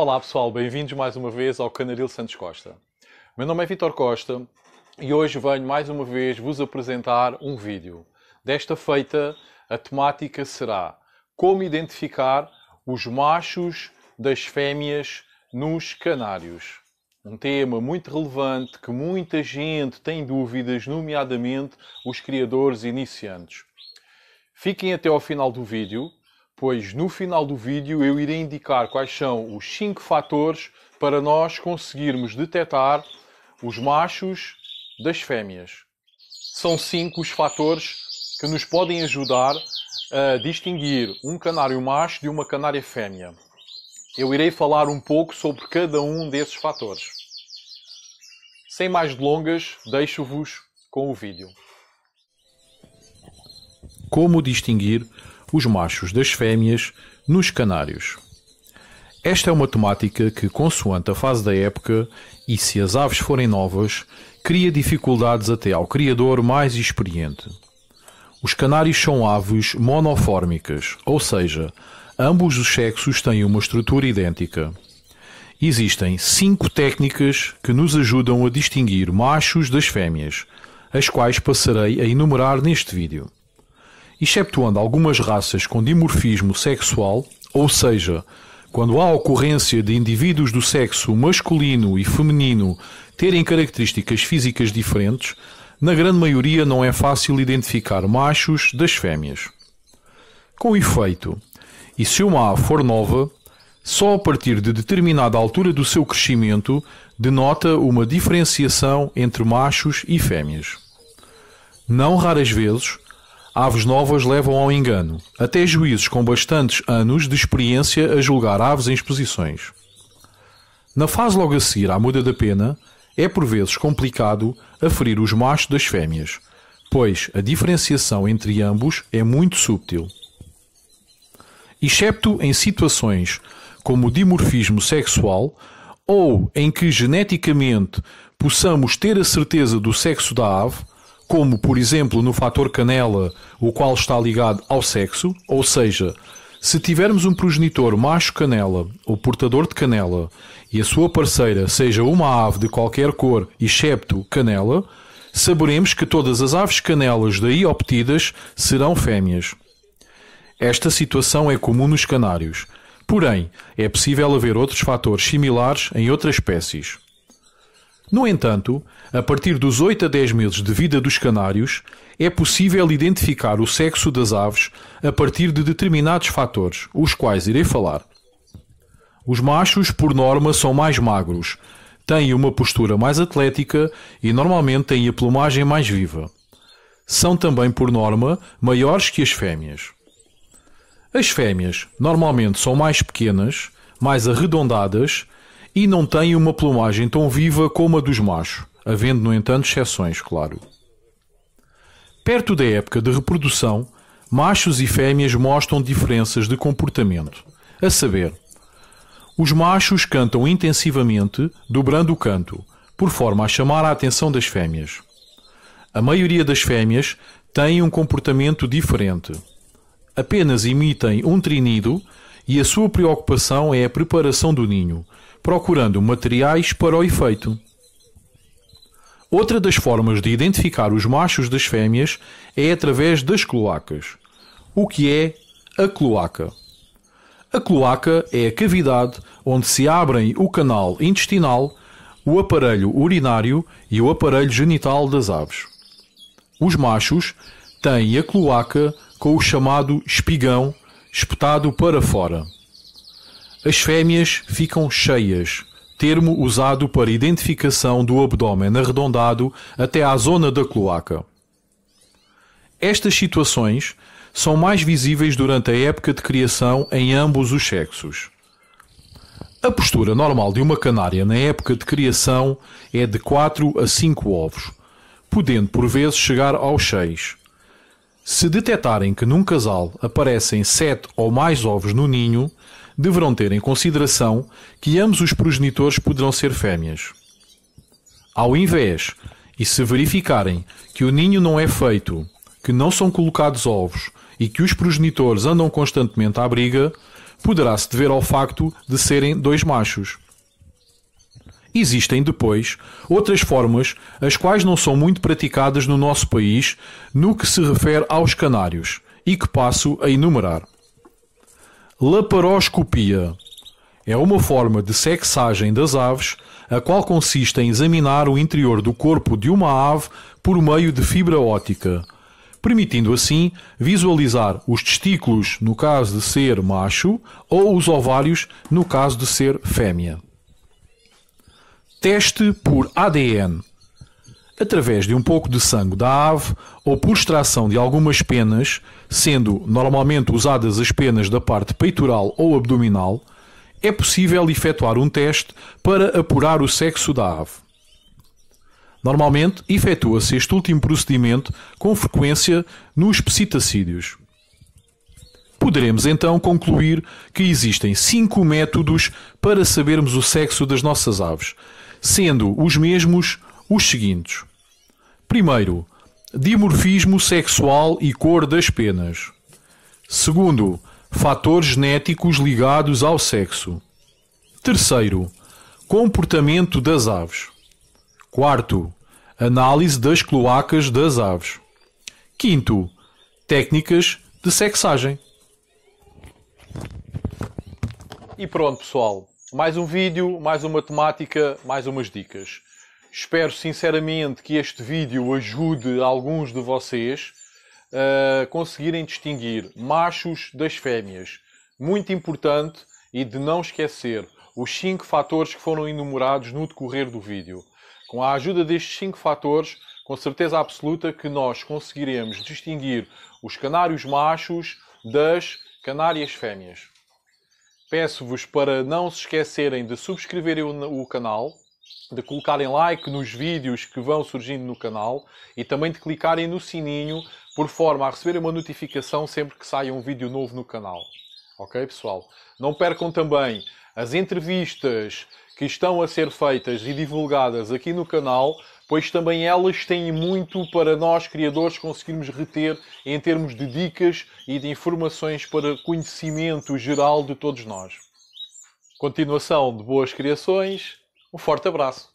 Olá pessoal, bem-vindos mais uma vez ao Canaril Santos Costa. Meu nome é Vitor Costa e hoje venho mais uma vez vos apresentar um vídeo. Desta feita, a temática será Como identificar os machos das fêmeas nos canários. Um tema muito relevante que muita gente tem dúvidas, nomeadamente os criadores iniciantes. Fiquem até ao final do vídeo pois no final do vídeo eu irei indicar quais são os 5 fatores para nós conseguirmos detectar os machos das fêmeas. São 5 os fatores que nos podem ajudar a distinguir um canário macho de uma canária fêmea. Eu irei falar um pouco sobre cada um desses fatores. Sem mais delongas, deixo-vos com o vídeo. Como distinguir os machos das fêmeas nos canários. Esta é uma temática que, consoante a fase da época e se as aves forem novas, cria dificuldades até ao criador mais experiente. Os canários são aves monofórmicas, ou seja, ambos os sexos têm uma estrutura idêntica. Existem cinco técnicas que nos ajudam a distinguir machos das fêmeas, as quais passarei a enumerar neste vídeo exceptuando algumas raças com dimorfismo sexual, ou seja, quando há ocorrência de indivíduos do sexo masculino e feminino terem características físicas diferentes, na grande maioria não é fácil identificar machos das fêmeas. Com efeito, e se uma A for nova, só a partir de determinada altura do seu crescimento denota uma diferenciação entre machos e fêmeas. Não raras vezes, Aves novas levam ao engano, até juízes com bastantes anos de experiência a julgar aves em exposições. Na fase logo a seguir à muda da pena, é por vezes complicado aferir os machos das fêmeas, pois a diferenciação entre ambos é muito sutil. Excepto em situações como o dimorfismo sexual ou em que geneticamente possamos ter a certeza do sexo da ave, como, por exemplo, no fator canela, o qual está ligado ao sexo, ou seja, se tivermos um progenitor macho canela ou portador de canela e a sua parceira seja uma ave de qualquer cor, excepto canela, saberemos que todas as aves canelas daí obtidas serão fêmeas. Esta situação é comum nos canários, porém é possível haver outros fatores similares em outras espécies. No entanto, a partir dos 8 a 10 meses de vida dos canários, é possível identificar o sexo das aves a partir de determinados fatores, os quais irei falar. Os machos, por norma, são mais magros, têm uma postura mais atlética e normalmente têm a plumagem mais viva. São também, por norma, maiores que as fêmeas. As fêmeas normalmente são mais pequenas, mais arredondadas e não têm uma plumagem tão viva como a dos machos, havendo, no entanto, exceções, claro. Perto da época de reprodução, machos e fêmeas mostram diferenças de comportamento, a saber, os machos cantam intensivamente, dobrando o canto, por forma a chamar a atenção das fêmeas. A maioria das fêmeas tem um comportamento diferente. Apenas emitem um trinido e a sua preocupação é a preparação do ninho, procurando materiais para o efeito. Outra das formas de identificar os machos das fêmeas é através das cloacas. O que é a cloaca? A cloaca é a cavidade onde se abrem o canal intestinal, o aparelho urinário e o aparelho genital das aves. Os machos têm a cloaca com o chamado espigão espetado para fora. As fêmeas ficam cheias, termo usado para identificação do abdômen arredondado até à zona da cloaca. Estas situações são mais visíveis durante a época de criação em ambos os sexos. A postura normal de uma canária na época de criação é de 4 a 5 ovos, podendo por vezes chegar aos 6. Se detectarem que num casal aparecem 7 ou mais ovos no ninho, deverão ter em consideração que ambos os progenitores poderão ser fêmeas. Ao invés, e se verificarem que o ninho não é feito, que não são colocados ovos e que os progenitores andam constantemente à briga, poderá-se dever ao facto de serem dois machos. Existem depois outras formas, as quais não são muito praticadas no nosso país, no que se refere aos canários, e que passo a enumerar. Laparoscopia é uma forma de sexagem das aves, a qual consiste em examinar o interior do corpo de uma ave por meio de fibra ótica, permitindo assim visualizar os testículos no caso de ser macho ou os ovários no caso de ser fêmea. Teste por ADN através de um pouco de sangue da ave ou por extração de algumas penas, sendo normalmente usadas as penas da parte peitoral ou abdominal, é possível efetuar um teste para apurar o sexo da ave. Normalmente, efetua-se este último procedimento com frequência nos psitacídeos. Poderemos então concluir que existem cinco métodos para sabermos o sexo das nossas aves, sendo os mesmos os seguintes: Primeiro, dimorfismo sexual e cor das penas. Segundo, fatores genéticos ligados ao sexo. Terceiro, comportamento das aves. Quarto, análise das cloacas das aves. Quinto, técnicas de sexagem. E pronto, pessoal. Mais um vídeo, mais uma temática, mais umas dicas. Espero sinceramente que este vídeo ajude alguns de vocês a eh, conseguirem distinguir machos das fêmeas. Muito importante e de não esquecer os cinco fatores que foram enumerados no decorrer do vídeo. Com a ajuda destes cinco fatores, com certeza absoluta que nós conseguiremos distinguir os canários machos das canárias fêmeas. Peço-vos para não se esquecerem de subscreverem o canal, de colocarem like nos vídeos que vão surgindo no canal e também de clicarem no sininho por forma a receberem uma notificação sempre que saia um vídeo novo no canal. Ok, pessoal? Não percam também as entrevistas que estão a ser feitas e divulgadas aqui no canal, pois também elas têm muito para nós criadores conseguirmos reter em termos de dicas e de informações para conhecimento geral de todos nós. Continuação de boas criações um forte abraço.